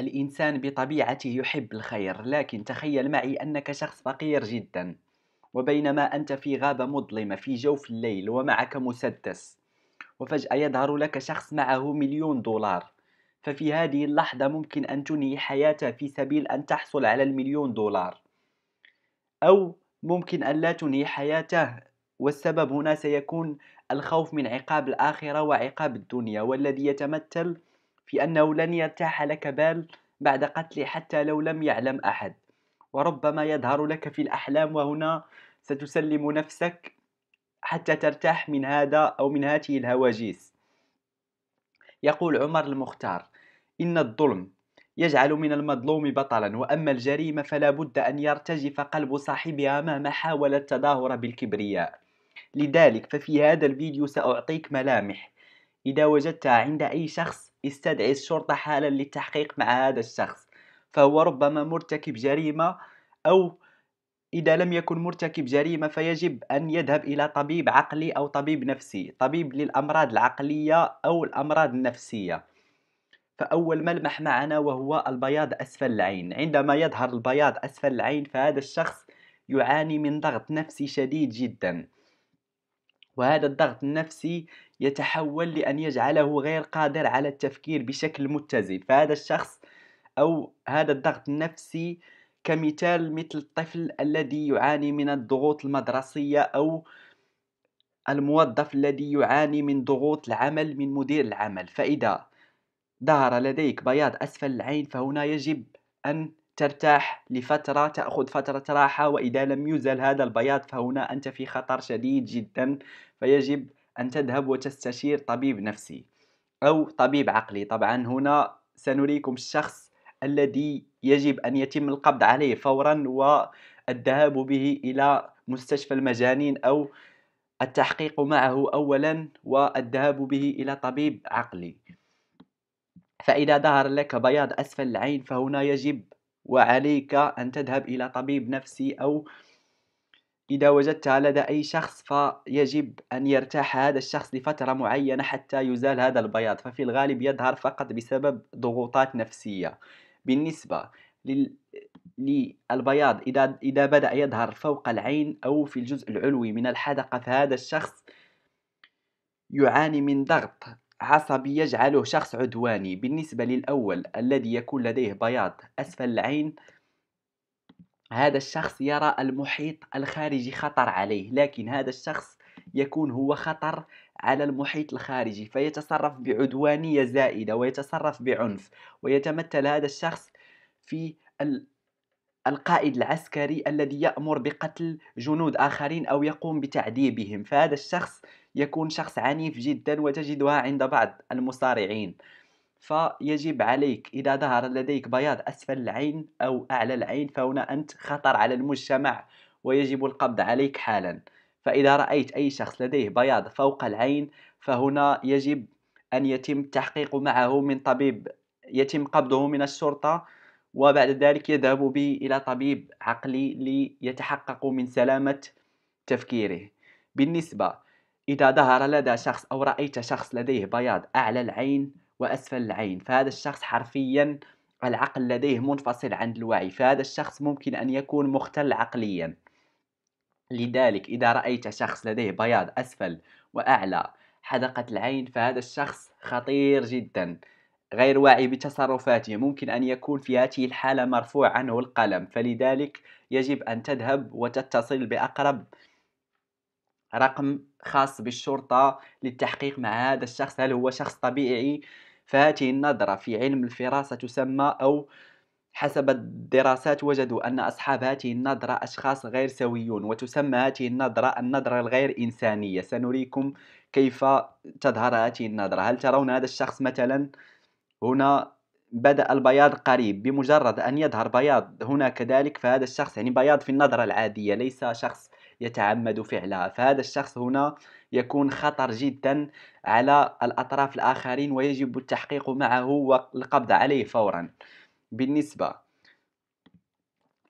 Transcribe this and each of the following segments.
الإنسان بطبيعته يحب الخير لكن تخيل معي أنك شخص فقير جدا وبينما أنت في غابة مظلمة في جوف الليل ومعك مسدس وفجأة يظهر لك شخص معه مليون دولار ففي هذه اللحظة ممكن أن تنهي حياته في سبيل أن تحصل على المليون دولار أو ممكن أن لا تنهي حياته والسبب هنا سيكون الخوف من عقاب الآخرة وعقاب الدنيا والذي يتمثل في أنه لن يرتاح لك بال بعد قتلي حتى لو لم يعلم أحد وربما يظهر لك في الأحلام وهنا ستسلم نفسك حتى ترتاح من هذا أو من هاته الهواجيس يقول عمر المختار إن الظلم يجعل من المظلوم بطلا وأما الجريمة فلا بد أن يرتجف قلب صاحبها مهما حاول التظاهر بالكبرياء لذلك ففي هذا الفيديو سأعطيك ملامح إذا وجدتها عند أي شخص يستدعي الشرطة حالا للتحقيق مع هذا الشخص فهو ربما مرتكب جريمة أو إذا لم يكن مرتكب جريمة فيجب أن يذهب إلى طبيب عقلي أو طبيب نفسي طبيب للأمراض العقلية أو الأمراض النفسية فأول ملمح معنا وهو البياض أسفل العين عندما يظهر البياض أسفل العين فهذا الشخص يعاني من ضغط نفسي شديد جدا وهذا الضغط النفسي يتحول لأن يجعله غير قادر على التفكير بشكل متزن فهذا الشخص أو هذا الضغط النفسي كمثال مثل الطفل الذي يعاني من الضغوط المدرسية أو الموظف الذي يعاني من ضغوط العمل من مدير العمل فإذا ظهر لديك بياض أسفل العين فهنا يجب أن ترتاح لفترة تأخذ فترة راحة وإذا لم يزل هذا البياض فهنا أنت في خطر شديد جدا فيجب أن تذهب وتستشير طبيب نفسي أو طبيب عقلي طبعا هنا سنريكم الشخص الذي يجب أن يتم القبض عليه فورا والذهاب به إلى مستشفى المجانين أو التحقيق معه أولا والذهاب به إلى طبيب عقلي فإذا ظهر لك بياض أسفل العين فهنا يجب وعليك أن تذهب إلى طبيب نفسي أو إذا وجدتها لدى أي شخص فيجب أن يرتاح هذا الشخص لفترة معينة حتى يزال هذا البياض ففي الغالب يظهر فقط بسبب ضغوطات نفسية بالنسبة لل... للبياض إذا... إذا بدأ يظهر فوق العين أو في الجزء العلوي من الحدقة فهذا الشخص يعاني من ضغط عصبي يجعله شخص عدواني بالنسبة للأول الذي يكون لديه بياض أسفل العين هذا الشخص يرى المحيط الخارجي خطر عليه لكن هذا الشخص يكون هو خطر على المحيط الخارجي فيتصرف بعدوانية زائدة ويتصرف بعنف ويتمثل هذا الشخص في القائد العسكري الذي يأمر بقتل جنود آخرين أو يقوم بتعذيبهم فهذا الشخص يكون شخص عنيف جدا وتجدها عند بعض المصارعين فيجب عليك إذا ظهر لديك بياض أسفل العين أو أعلى العين فهنا أنت خطر على المجتمع ويجب القبض عليك حالا فإذا رأيت أي شخص لديه بياض فوق العين فهنا يجب أن يتم التحقيق معه من طبيب يتم قبضه من الشرطة وبعد ذلك يذهب به إلى طبيب عقلي ليتحقق من سلامة تفكيره بالنسبة إذا ظهر لدى شخص أو رأيت شخص لديه بياض أعلى العين وأسفل العين فهذا الشخص حرفيا العقل لديه منفصل عن الوعي فهذا الشخص ممكن أن يكون مختل عقليا لذلك إذا رأيت شخص لديه بياض أسفل وأعلى حدقة العين فهذا الشخص خطير جدا غير واعي بتصرفاته ممكن أن يكون في هذه الحالة مرفوع عنه القلم فلذلك يجب أن تذهب وتتصل بأقرب رقم خاص بالشرطة للتحقيق مع هذا الشخص هل هو شخص طبيعي فهذه النظرة في علم الفراسة تسمى أو حسب الدراسات وجدوا أن أصحاب هذه النظرة أشخاص غير سويون وتسمى هذه النظرة النظرة الغير إنسانية سنريكم كيف تظهر هذه النظرة هل ترون هذا الشخص مثلا هنا بدأ البياض قريب بمجرد أن يظهر بياض هنا كذلك فهذا الشخص يعني بياض في النظرة العادية ليس شخص يتعمد فعلها فهذا الشخص هنا يكون خطر جدا على الأطراف الآخرين ويجب التحقيق معه والقبض عليه فورا بالنسبة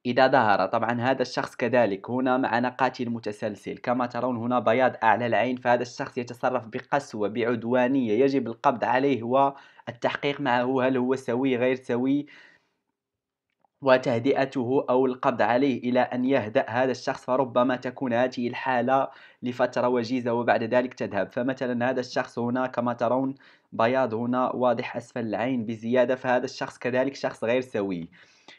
إذا ظهر طبعا هذا الشخص كذلك هنا معنا قاتل متسلسل كما ترون هنا بياض أعلى العين فهذا الشخص يتصرف بقسوة بعدوانية يجب القبض عليه والتحقيق معه هل هو سوي غير سوي وتهدئته أو القبض عليه إلى أن يهدأ هذا الشخص فربما تكون هذه الحالة لفترة وجيزة وبعد ذلك تذهب فمثلا هذا الشخص هنا كما ترون بياض هنا واضح أسفل العين بزيادة فهذا الشخص كذلك شخص غير سوي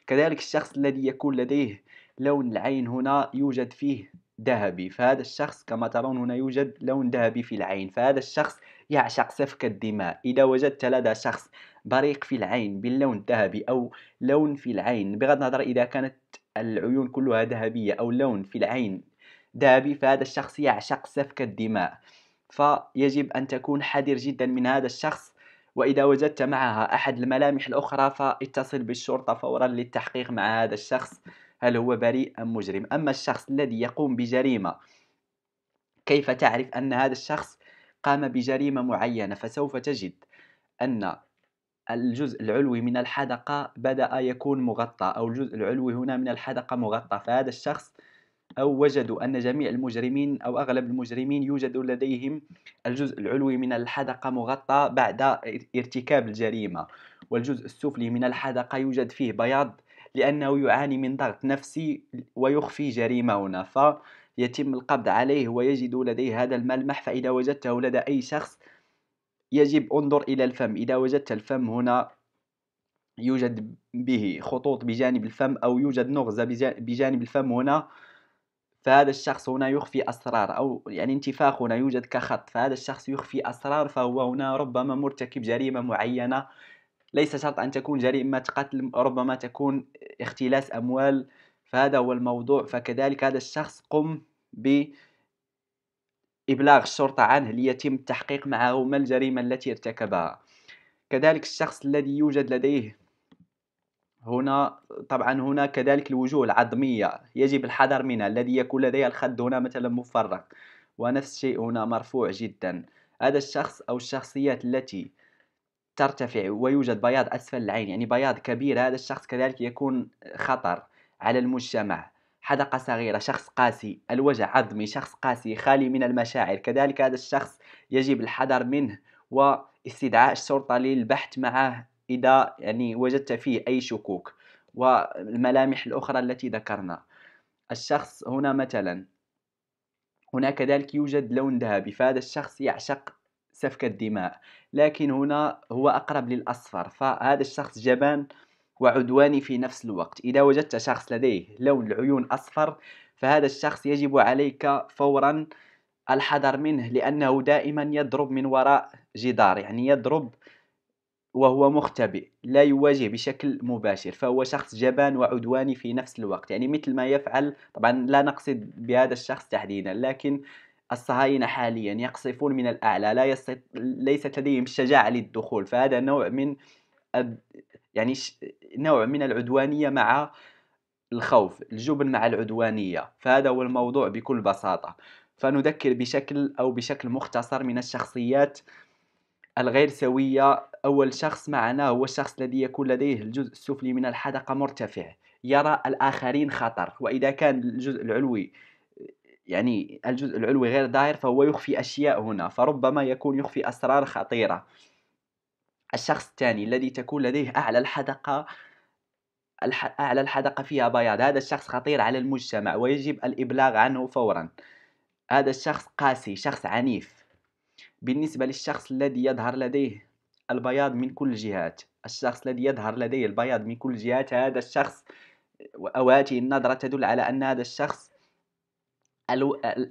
كذلك الشخص الذي يكون لديه لون العين هنا يوجد فيه ذهبي فهذا الشخص كما ترون هنا يوجد لون ذهبي في العين فهذا الشخص يعشق سفك الدماء إذا وجدت لدى شخص بريق في العين باللون الذهبي أو لون في العين بغض النظر إذا كانت العيون كلها ذهبية أو لون في العين ذهبي فهذا الشخص يعشق سفك الدماء فيجب أن تكون حذر جدا من هذا الشخص وإذا وجدت معها أحد الملامح الأخرى فاتصل بالشرطة فورا للتحقيق مع هذا الشخص هل هو بريء أم مجرم أما الشخص الذي يقوم بجريمة كيف تعرف أن هذا الشخص قام بجريمة معينة فسوف تجد أن الجزء العلوي من الحدقة بدأ يكون مغطى أو الجزء العلوي هنا من الحدقة مغطى فهذا الشخص أو وجدوا أن جميع المجرمين أو أغلب المجرمين يوجد لديهم الجزء العلوي من الحدقة مغطى بعد ارتكاب الجريمة والجزء السفلي من الحدقة يوجد فيه بياض لأنه يعاني من ضغط نفسي ويخفي جريمة هنا فيتم القبض عليه ويجد لديه هذا الملمح فإذا وجدته لدى أي شخص يجب انظر إلى الفم إذا وجدت الفم هنا يوجد به خطوط بجانب الفم أو يوجد نغزة بجانب الفم هنا فهذا الشخص هنا يخفي أسرار أو يعني انتفاخ هنا يوجد كخط فهذا الشخص يخفي أسرار فهو هنا ربما مرتكب جريمة معينة ليس شرط أن تكون جريمة قتل ربما تكون اختلاس أموال فهذا هو الموضوع فكذلك هذا الشخص قم ب إبلاغ الشرطة عنه ليتم التحقيق معه ما الجريمة التي ارتكبها كذلك الشخص الذي يوجد لديه هنا طبعا هنا كذلك الوجوه العظمية يجب الحذر منها الذي يكون لديه الخد هنا مثلا مفرق ونفس الشيء هنا مرفوع جدا هذا الشخص أو الشخصيات التي ترتفع ويوجد بياض أسفل العين يعني بياض كبير هذا الشخص كذلك يكون خطر على المجتمع حدقة صغيرة شخص قاسي الوجع عظمي شخص قاسي خالي من المشاعر كذلك هذا الشخص يجب الحذر منه واستدعاء الشرطة للبحث معه إذا يعني وجدت فيه أي شكوك والملامح الأخرى التي ذكرنا الشخص هنا مثلا هنا كذلك يوجد لون ذهبي فهذا الشخص يعشق سفك الدماء لكن هنا هو أقرب للأصفر فهذا الشخص جبان وعدواني في نفس الوقت إذا وجدت شخص لديه لون العيون أصفر فهذا الشخص يجب عليك فورا الحذر منه لأنه دائما يضرب من وراء جدار يعني يضرب وهو مختبئ لا يواجه بشكل مباشر فهو شخص جبان وعدواني في نفس الوقت يعني مثل ما يفعل طبعا لا نقصد بهذا الشخص تحديدا لكن الصهاينة حاليا يقصفون من الأعلى لا يست... ليست لديهم الشجاعة للدخول فهذا نوع من يعني نوع من العدوانية مع الخوف الجبن مع العدوانية فهذا هو الموضوع بكل بساطة فنذكر بشكل أو بشكل مختصر من الشخصيات الغير سوية أول شخص معنا هو الشخص الذي يكون لديه الجزء السفلي من الحدقة مرتفع يرى الآخرين خطر وإذا كان الجزء العلوي يعني الجزء العلوي غير داير فهو يخفي أشياء هنا فربما يكون يخفي أسرار خطيرة الشخص الثاني الذي تكون لديه أعلى الحدقة أعلى الحدقة فيها بياض هذا الشخص خطير على المجتمع ويجب الإبلاغ عنه فورا هذا الشخص قاسي شخص عنيف بالنسبة للشخص الذي يظهر لديه البياض من كل جهات الشخص الذي يظهر لديه البياض من كل جهات هذا الشخص أو هذه النظرة تدل على أن هذا الشخص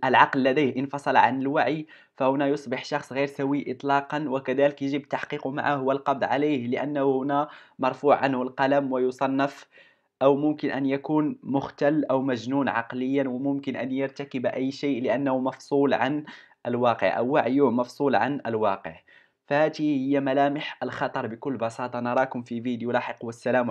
العقل لديه انفصل عن الوعي فهنا يصبح شخص غير سوي إطلاقا وكذلك يجب التحقيق معه والقبض عليه لأنه هنا مرفوع عنه القلم ويصنف أو ممكن أن يكون مختل أو مجنون عقليا وممكن أن يرتكب أي شيء لأنه مفصول عن الواقع أو وعيه مفصول عن الواقع فهذه هي ملامح الخطر بكل بساطة نراكم في فيديو لاحق والسلام عليكم